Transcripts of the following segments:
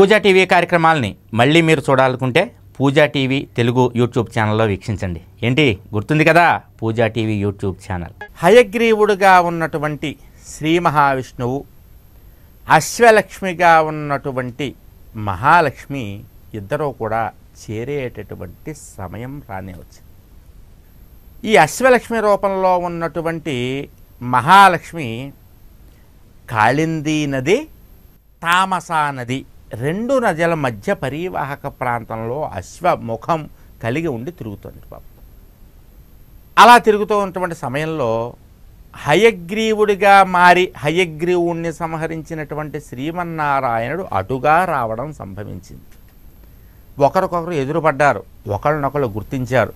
పూజా TV కార్యక్రమాలని మళ్ళీ మీరు చూడాలనుకుంటే పూజా టీవీ తెలుగు యూట్యూబ్ ఛానల్లో వీక్షించండి ఏంటి గుర్తుంది కదా పూజా టీవీ యూట్యూబ్ ఛానల్ హయగ్రీవుడుగా ఉన్నటువంటి శ్రీ మహావిష్ణువు అశ్వలక్ష్మిగా ఉన్నటువంటి మహాలక్ష్మి ఇద్దరూ కూడా చేరేటటువంటి సమయం రానే వచ్చింది ఈ అశ్వలక్ష్మి రూపంలో ఉన్నటువంటి మహాలక్ష్మి కాళిందీ నది తామసా నది రెండు నదుల మధ్య పరీవాహక ప్రాంతంలో అశ్వముఖం కలిగి ఉండి తిరుగుతుంది పాపం అలా తిరుగుతూ ఉన్నటువంటి సమయంలో హయగ్రీవుడిగా మారి హయగ్రీవుణ్ణి సంహరించినటువంటి శ్రీమన్నారాయణుడు అటుగా రావడం సంభవించింది ఒకరికొకరు ఎదురుపడ్డారు ఒకరినొకరు గుర్తించారు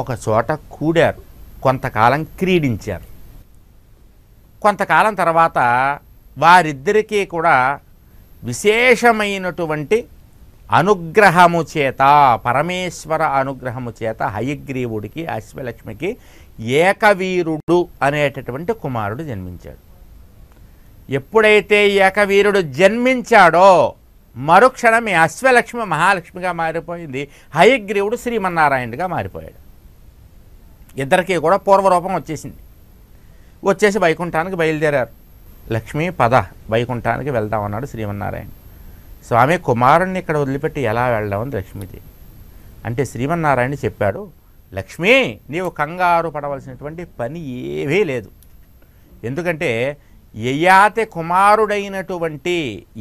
ఒక చోట కూడారు కొంతకాలం క్రీడించారు కొంతకాలం తర్వాత వారిద్దరికీ కూడా విశేషమైనటువంటి అనుగ్రహము చేత పరమేశ్వర అనుగ్రహము చేత హయగ్రీవుడికి అశ్వలక్ష్మికి ఏకవీరుడు అనేటటువంటి కుమారుడు జన్మించాడు ఎప్పుడైతే ఏకవీరుడు జన్మించాడో మరుక్షణమే అశ్వలక్ష్మి మహాలక్ష్మిగా మారిపోయింది హయగ్రీవుడు శ్రీమన్నారాయణుడిగా మారిపోయాడు ఇద్దరికీ కూడా పూర్వరూపం వచ్చేసింది వచ్చేసి వైకుంఠానికి బయలుదేరారు లక్ష్మీ పద వైకుంఠానికి వెళ్దాం అన్నాడు శ్రీమన్నారాయణ స్వామి కుమారుణ్ణి ఇక్కడ వదిలిపెట్టి ఎలా వెళ్దామని లక్ష్మీదేవి అంటే శ్రీమన్నారాయణ చెప్పాడు లక్ష్మీ నీవు కంగారు పడవలసినటువంటి పని ఏవే లేదు ఎందుకంటే యయాతి కుమారుడైనటువంటి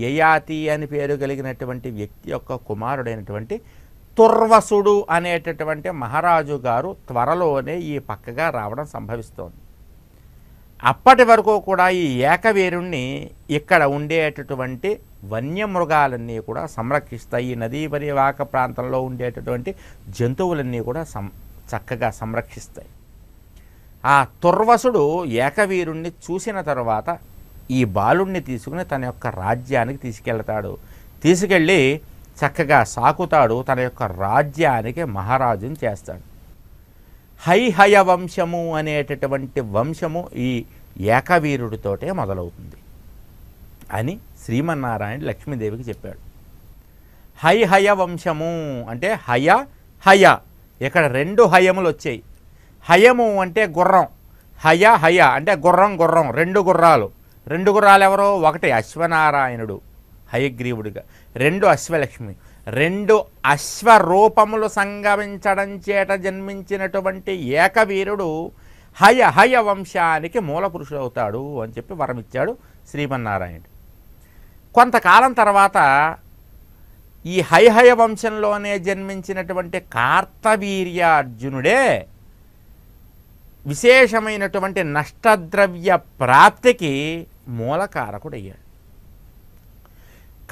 యయాతి అని పేరు కలిగినటువంటి వ్యక్తి యొక్క కుమారుడైనటువంటి తుర్వసుడు అనేటటువంటి మహారాజు గారు త్వరలోనే ఈ పక్కగా రావడం సంభవిస్తోంది అప్పటి వరకు కూడా ఈ ఏకవీరుణ్ణి ఇక్కడ ఉండేటటువంటి వన్యమృగాలన్నీ కూడా సంరక్షిస్తాయి ఈ నదీ పరివాహక ప్రాంతంలో ఉండేటటువంటి జంతువులన్నీ కూడా సం చక్కగా సంరక్షిస్తాయి ఆ తుర్వసుడు ఏకవీరుణ్ణి చూసిన తర్వాత ఈ బాలుణ్ణి తీసుకుని తన యొక్క రాజ్యానికి తీసుకెళ్తాడు తీసుకెళ్ళి చక్కగా సాకుతాడు తన యొక్క రాజ్యానికి మహారాజుని చేస్తాడు హైహయ వంశము అనేటటువంటి వంశము ఈ ఏకవీరుడితోటే మొదలవుతుంది అని శ్రీమన్నారాయణ లక్ష్మీదేవికి చెప్పాడు హైహయ వంశము అంటే హయ హయ ఇక్కడ రెండు హయములు వచ్చాయి హయము అంటే గుర్రం హయ హయ అంటే గుర్రం గుర్రం రెండు గుర్రాలు రెండు గుర్రాలు ఎవరో ఒకటి అశ్వనారాయణుడు హయగ్రీవుడిగా రెండు అశ్వలక్ష్మి రెండు అశ్వరూపములు సంగమించడం చేట జన్మించినటువంటి ఏకవీరుడు హయ హయ వంశానికి మూల పురుషుడవుతాడు అని చెప్పి వరమిచ్చాడు శ్రీమన్నారాయణుడు కొంతకాలం తర్వాత ఈ హైహయ వంశంలోనే జన్మించినటువంటి కార్తవీర్యార్జునుడే విశేషమైనటువంటి నష్టద్రవ్య ప్రాప్తికి మూలకారకుడయ్యాడు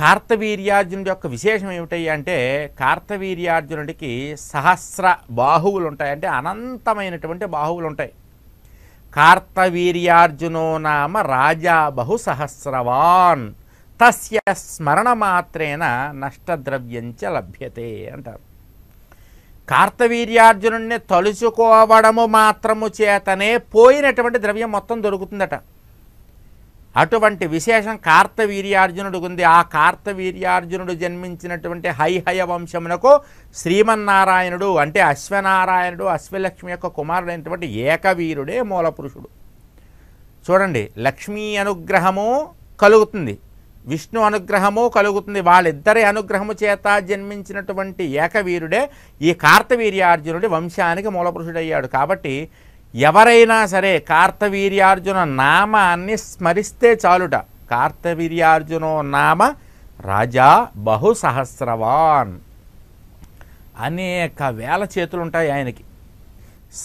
కార్తవీర్యార్జునుడి యొక్క విశేషం ఏమిటయ్యా అంటే కార్తవీర్యార్జునుడికి సహస్ర బాహువులు అంటే అనంతమైనటువంటి బాహువులు ఉంటాయి కార్తవీర్యార్జునో నామ రాజా బహు సహస్రవాన్ తస్య స్మరణ మాత్రేన నష్టద్రవ్యంచ లభ్యతే అంటారు కార్తవీర్యార్జునుడిని తలుచుకోవడము మాత్రము చేతనే పోయినటువంటి ద్రవ్యం మొత్తం దొరుకుతుందట అటువంటి విశేషం కార్తవీర్యార్జునుడు ఉంది ఆ కార్తవీర్యార్జునుడు జన్మించినటువంటి హైహయ వంశమునకు శ్రీమన్నారాయణుడు అంటే అశ్వనారాయణుడు అశ్వలక్ష్మి యొక్క కుమారుడైనటువంటి ఏకవీరుడే మూలపురుషుడు చూడండి లక్ష్మీ అనుగ్రహము కలుగుతుంది విష్ణు అనుగ్రహము కలుగుతుంది వాళ్ళిద్దరి అనుగ్రహము చేత జన్మించినటువంటి ఏకవీరుడే ఈ కార్తవీర్యార్జునుడి వంశానికి మూలపురుషుడయ్యాడు కాబట్టి ఎవరైనా సరే కార్తవీర్యార్జున నామాన్ని స్మరిస్తే చాలుట కార్తవీర్యార్జునో నామ రాజా బహుసహస్రవాన్ అనేక వేల చేతులు ఉంటాయి ఆయనకి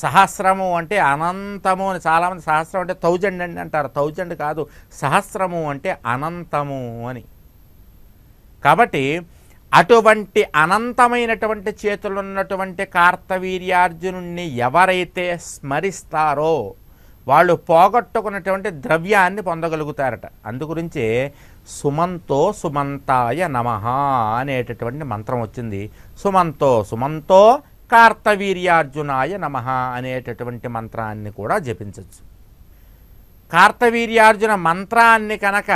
సహస్రము అంటే అనంతము అని చాలామంది సహస్రం అంటే థౌజండ్ అండి అంటారు థౌజండ్ కాదు సహస్రము అంటే అనంతము అని కాబట్టి అటువంటి అనంతమైనటువంటి చేతులున్నటువంటి కార్తవీర్యార్జునుణ్ణి ఎవరైతే స్మరిస్తారో వాళ్ళు పోగొట్టుకున్నటువంటి ద్రవ్యాన్ని పొందగలుగుతారట అందుగురించే సుమంతో సుమంతాయ నమ అనేటటువంటి మంత్రం వచ్చింది సుమంతో సుమంతో కార్తవీర్యార్జునాయ నమ అనేటటువంటి మంత్రాన్ని కూడా జపించవచ్చు కార్తవీర్యార్జున మంత్రాన్ని కనుక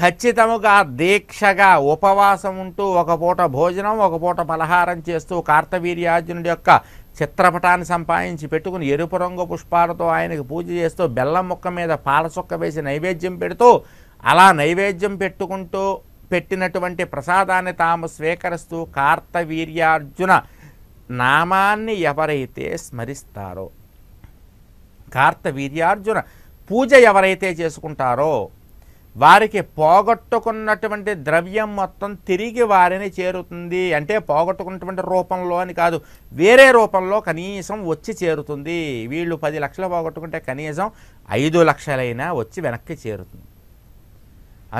ఖచ్చితముగా దీక్షగా ఉపవాసం ఉంటూ ఒక పూట భోజనం ఒక పూట పలహారం చేస్తూ కార్తవీర్యార్జునుడి యొక్క చిత్రపటాన్ని సంపాదించి పెట్టుకుని ఎరుపు రంగు పుష్పాలతో ఆయనకు పూజ చేస్తూ బెల్లం ముక్క మీద పాల వేసి నైవేద్యం పెడుతూ అలా నైవేద్యం పెట్టుకుంటూ పెట్టినటువంటి ప్రసాదాన్ని తాము స్వీకరిస్తూ కార్తవీర్యార్జున నామాన్ని ఎవరైతే స్మరిస్తారో కార్తవీర్యార్జున పూజ ఎవరైతే చేసుకుంటారో వారికి పోగొట్టుకున్నటువంటి ద్రవ్యం మొత్తం తిరిగి వారిని చేరుతుంది అంటే పోగొట్టుకున్నటువంటి రూపంలో అని కాదు వేరే రూపంలో కనీసం వచ్చి చేరుతుంది వీళ్ళు పది లక్షలు పోగొట్టుకుంటే కనీసం ఐదు లక్షలైనా వచ్చి వెనక్కి చేరుతుంది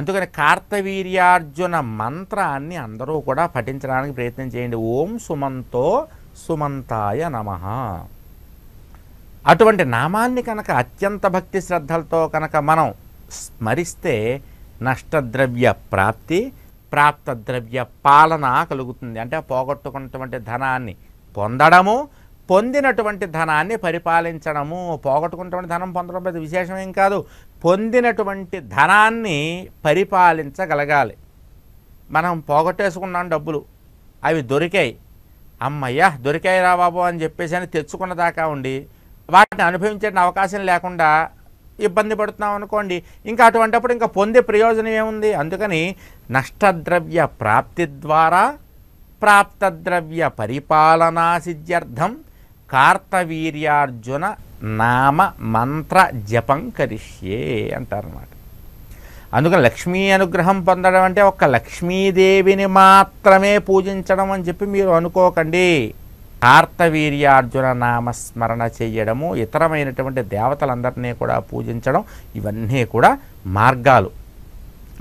అందుకని కార్తవీర్యార్జున మంత్రాన్ని అందరూ కూడా పఠించడానికి ప్రయత్నం చేయండి ఓం సుమంతో సుమంతాయ నమ అటువంటి నామాన్ని కనుక అత్యంత భక్తి శ్రద్ధలతో కనుక మనం స్మరిస్తే నష్టద్రవ్య ప్రాప్తి ప్రాప్త ద్రవ్య పాలన కలుగుతుంది అంటే పోగొట్టుకున్నటువంటి ధనాన్ని పొందడము పొందినటువంటి ధనాన్ని పరిపాలించడము పోగొట్టుకున్నటువంటి ధనం పొందడం పెద్ద విశేషమేం కాదు పొందినటువంటి ధనాన్ని పరిపాలించగలగాలి మనం పోగొట్టేసుకున్నాం డబ్బులు అవి దొరికాయి అమ్మయ్యా దొరికాయిరా బాబు అని చెప్పేసి అని తెచ్చుకున్న దాకా ఉండి వాటిని అనుభవించే అవకాశం లేకుండా ఇబ్బంది పడుతున్నాం అనుకోండి ఇంకా అటువంటిప్పుడు ఇంకా పొందే ప్రయోజనం ఏముంది అందుకని నష్టద్రవ్య ప్రాప్తి ద్వారా ప్రాప్తద్రవ్య పరిపాలనా సిద్ధ్యర్థం కార్తవీర్యార్జున నామ మంత్ర జపం కరిష్యే అంటారన్నమాట అందుకని లక్ష్మీ అనుగ్రహం పొందడం అంటే ఒక్క లక్ష్మీదేవిని మాత్రమే పూజించడం అని చెప్పి మీరు అనుకోకండి కార్తవీర్యార్జున నామస్మరణ చేయడము ఇతరమైనటువంటి దేవతలందరినీ కూడా పూజించడం ఇవన్నీ కూడా మార్గాలు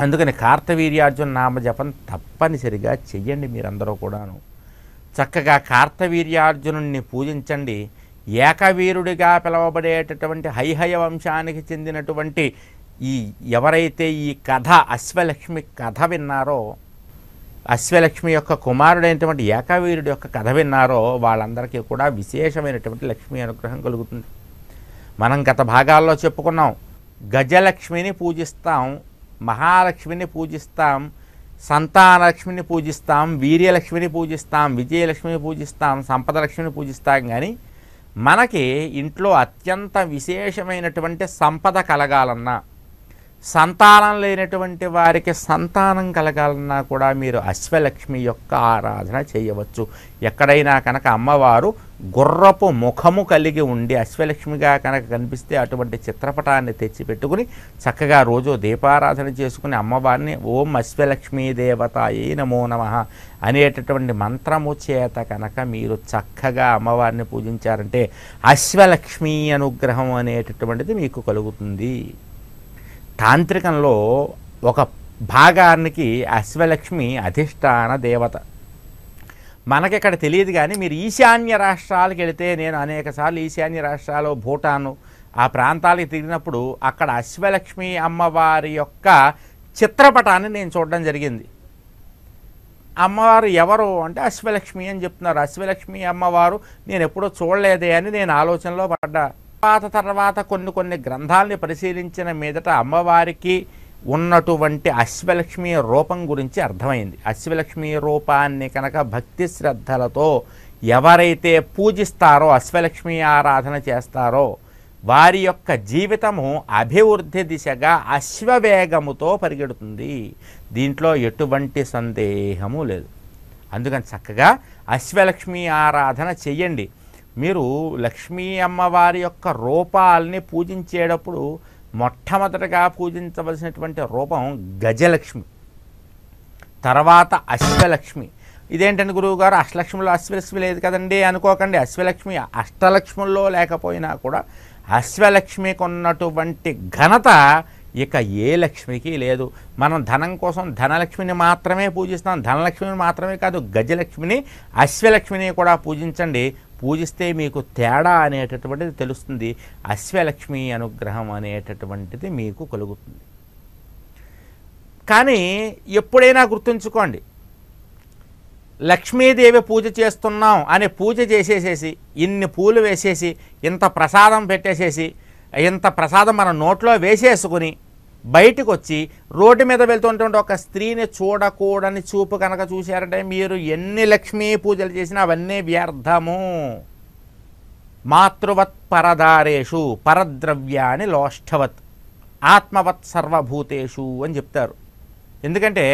అందుకని కార్తవీర్యార్జున నామ జపం తప్పనిసరిగా చెయ్యండి మీరందరూ కూడాను చక్కగా కార్తవీర్యార్జునుడిని పూజించండి ఏకవీరుడిగా పిలవబడేటటువంటి హైహయ వంశానికి చెందినటువంటి ఈ ఎవరైతే ఈ కథ అశ్వలక్ష్మి కథ విన్నారో అశ్వలక్ష్మి యొక్క కుమారుడైనటువంటి ఏకవీరుడు యొక్క కథ విన్నారో వాళ్ళందరికీ కూడా విశేషమైనటువంటి లక్ష్మీ అనుగ్రహం కలుగుతుంది మనం గత భాగాల్లో చెప్పుకున్నాం గజలక్ష్మిని పూజిస్తాం మహాలక్ష్మిని పూజిస్తాం సంతానలక్ష్మిని పూజిస్తాం వీర్యలక్ష్మిని పూజిస్తాం విజయలక్ష్మిని పూజిస్తాం సంపదలక్ష్మిని పూజిస్తాం కానీ మనకి ఇంట్లో అత్యంత విశేషమైనటువంటి సంపద కలగాలన్నా సంతానం లేనటువంటి వారికి సంతానం కలగాలన్నా కూడా మీరు అశ్వలక్ష్మి యొక్క ఆరాధన చేయవచ్చు ఎక్కడైనా కనుక అమ్మవారు గుర్రపు ముఖము కలిగి ఉండి అశ్వలక్ష్మిగా కనుక కనిపిస్తే అటువంటి చిత్రపటాన్ని తెచ్చిపెట్టుకుని చక్కగా రోజు దీపారాధన చేసుకుని అమ్మవారిని ఓం అశ్వలక్ష్మీ ఏ నమో నమ అనేటటువంటి మంత్రము చేత కనుక మీరు చక్కగా అమ్మవారిని పూజించారంటే అశ్వలక్ష్మీ అనుగ్రహం అనేటటువంటిది మీకు కలుగుతుంది తాంత్రికంలో ఒక భాగానికి అశ్వలక్ష్మి అధిష్టాన దేవత మనకి ఇక్కడ తెలియదు కానీ మీరు ఈశాన్య రాష్ట్రాలకు వెళితే నేను అనేకసార్లు ఈశాన్య రాష్ట్రాలు భూటాను ఆ ప్రాంతాలకు తిరిగినప్పుడు అక్కడ అశ్వలక్ష్మి అమ్మవారి యొక్క చిత్రపటాన్ని నేను చూడడం జరిగింది అమ్మవారు ఎవరు అంటే అశ్వలక్ష్మి అని చెప్తున్నారు అశ్వలక్ష్మి అమ్మవారు నేను ఎప్పుడో చూడలేదే అని నేను ఆలోచనలో పడ్డా తర్వాత తర్వాత కొన్ని కొన్ని గ్రంథాలని పరిశీలించిన మీదట అమ్మవారికి ఉన్నటువంటి అశ్వలక్ష్మి రూపం గురించి అర్థమైంది అశ్వలక్ష్మి రూపాన్ని కనుక భక్తి శ్రద్ధలతో ఎవరైతే పూజిస్తారో అశ్వలక్ష్మి ఆరాధన చేస్తారో వారి యొక్క జీవితము అభివృద్ధి దిశగా అశ్వవేగముతో పరిగెడుతుంది దీంట్లో ఎటువంటి సందేహము లేదు అందుకని చక్కగా అశ్వలక్ష్మి ఆరాధన చెయ్యండి మీరు లక్ష్మీ అమ్మవారి యొక్క రూపాల్ని పూజించేటప్పుడు మొట్టమొదటగా పూజించవలసినటువంటి రూపం గజలక్ష్మి తర్వాత అశ్వలక్ష్మి ఇదేంటండి గురువుగారు అష్టలక్ష్మిలో అశ్వలక్ష్మి లేదు కదండి అనుకోకండి అశ్వలక్ష్మి అష్టలక్ష్ముల్లో లేకపోయినా కూడా అశ్వలక్ష్మికి ఉన్నటువంటి ఘనత ఇక ఏ లక్ష్మికి లేదు మనం ధనం కోసం ధనలక్ష్మిని మాత్రమే పూజిస్తాం ధనలక్ష్మిని మాత్రమే కాదు గజలక్ష్మిని అశ్వలక్ష్మిని కూడా పూజించండి పూజిస్తే మీకు తేడా అనేటటువంటిది తెలుస్తుంది అశ్వలక్ష్మి అనుగ్రహం అనేటటువంటిది మీకు కలుగుతుంది కానీ ఎప్పుడైనా గుర్తుంచుకోండి లక్ష్మీదేవి పూజ చేస్తున్నాం అనే పూజ చేసేసేసి ఇన్ని పూలు వేసేసి ఇంత ప్రసాదం పెట్టేసేసి ఇంత ప్రసాదం మన నోట్లో వేసేసుకుని బయటకు వచ్చి రోడ్డు మీద వెళ్తుంటే ఒక స్త్రీని చూడకూడని చూపు కనుక చూశారంటే మీరు ఎన్ని లక్ష్మీ పూజలు చేసినా అవన్నీ వ్యర్థము మాతృవత్ పరదారేషు పరద్రవ్యాన్ని లోష్ఠవత్ ఆత్మవత్ సర్వభూతేషు అని చెప్తారు ఎందుకంటే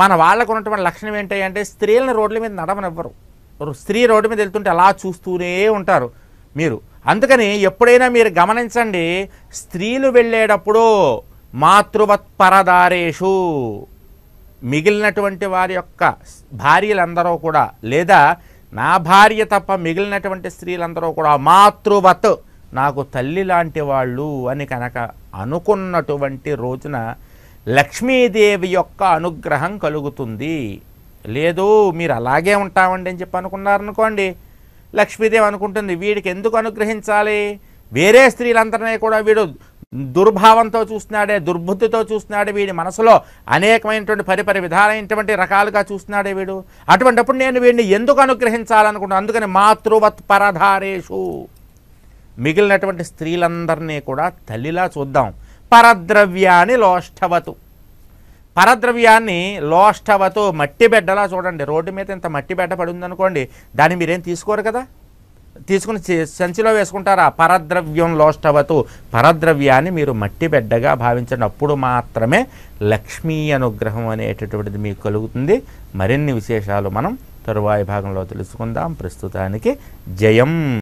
మన వాళ్ళకు ఉన్నటువంటి లక్షణం ఏంటంటే స్త్రీలను రోడ్ల మీద నడవనివ్వరు స్త్రీ రోడ్డు మీద వెళ్తుంటే అలా చూస్తూనే ఉంటారు మీరు అందుకని ఎప్పుడైనా మీరు గమనించండి స్త్రీలు వెళ్ళేటప్పుడు మాతృవత్ పరదారేషు మిగిలినటువంటి వారి యొక్క భార్యలందరూ కూడా లేదా నా భార్య తప్ప మిగిలినటువంటి స్త్రీలందరూ కూడా మాతృవత్ నాకు తల్లి లాంటి వాళ్ళు అని కనుక అనుకున్నటువంటి రోజున లక్ష్మీదేవి యొక్క అనుగ్రహం కలుగుతుంది లేదు మీరు అలాగే ఉంటామండి అని చెప్పి అనుకున్నారనుకోండి లక్ష్మీదేవి అనుకుంటుంది వీడికి ఎందుకు అనుగ్రహించాలి వేరే స్త్రీలందరినీ కూడా వీడు దుర్భావంతో చూస్తున్నాడే దుర్బుద్ధితో చూస్తున్నాడే వీడి మనసులో అనేకమైనటువంటి పరిపరి విధాలైనటువంటి రకాలుగా చూస్తున్నాడే వీడు అటువంటిప్పుడు నేను వీడిని ఎందుకు అనుగ్రహించాలనుకుంటున్నాను అందుకని మాతృవత్ పరధారేషు మిగిలినటువంటి స్త్రీలందరినీ కూడా తల్లిలా చూద్దాం పరద్రవ్యాన్ని లోష్టవతు పరద్రవ్యాన్ని లోష్టవతు మట్టి బిడ్డలా చూడండి రోడ్డు మీద ఇంత మట్టి బిడ్డ పడి ఉందనుకోండి దాన్ని మీరేం తీసుకోరు కదా తీసుకుని సంచిలో వేసుకుంటారు ఆ పరద్రవ్యం అవ్వతూ పరద్రవ్యాన్ని మీరు మట్టి బిడ్డగా భావించండి అప్పుడు మాత్రమే లక్ష్మీ అనుగ్రహం అనేటటువంటిది మీకు కలుగుతుంది మరిన్ని విశేషాలు మనం తరువాయి భాగంలో తెలుసుకుందాం ప్రస్తుతానికి జయం